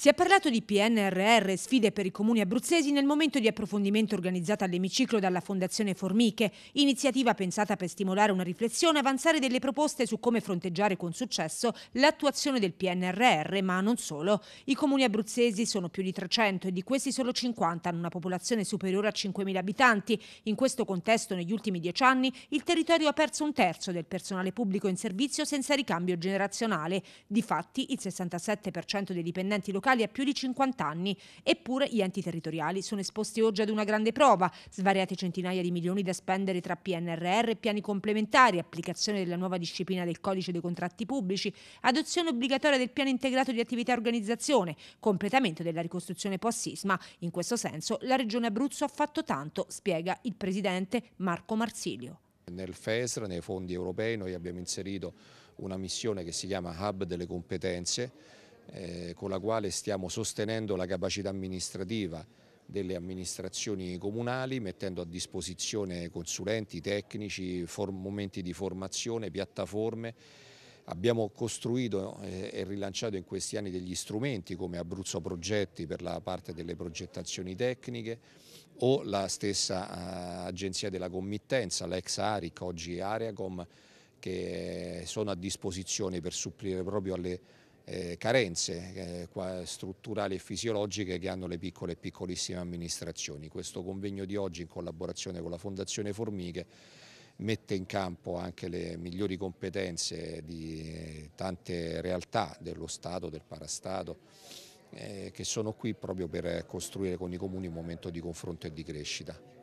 Si è parlato di PNRR, sfide per i comuni abruzzesi nel momento di approfondimento organizzato all'emiciclo dalla Fondazione Formiche, iniziativa pensata per stimolare una riflessione e avanzare delle proposte su come fronteggiare con successo l'attuazione del PNRR, ma non solo. I comuni abruzzesi sono più di 300 e di questi solo 50 hanno una popolazione superiore a 5.000 abitanti. In questo contesto, negli ultimi dieci anni, il territorio ha perso un terzo del personale pubblico in servizio senza ricambio generazionale. Difatti, il 67% dei dipendenti locali locali ha più di 50 anni. Eppure gli enti territoriali sono esposti oggi ad una grande prova, svariate centinaia di milioni da spendere tra PNRR, e piani complementari, applicazione della nuova disciplina del codice dei contratti pubblici, adozione obbligatoria del piano integrato di attività e organizzazione, completamento della ricostruzione post-sisma. In questo senso la Regione Abruzzo ha fatto tanto, spiega il Presidente Marco Marsilio. Nel FESR, nei fondi europei, noi abbiamo inserito una missione che si chiama Hub delle competenze eh, con la quale stiamo sostenendo la capacità amministrativa delle amministrazioni comunali mettendo a disposizione consulenti, tecnici, momenti di formazione, piattaforme. Abbiamo costruito eh, e rilanciato in questi anni degli strumenti come Abruzzo Progetti per la parte delle progettazioni tecniche o la stessa eh, agenzia della committenza, l'ex ARIC, oggi Ariacom, che sono a disposizione per supplire proprio alle eh, carenze eh, strutturali e fisiologiche che hanno le piccole e piccolissime amministrazioni. Questo convegno di oggi in collaborazione con la Fondazione Formiche mette in campo anche le migliori competenze di eh, tante realtà dello Stato, del parastato, eh, che sono qui proprio per costruire con i comuni un momento di confronto e di crescita.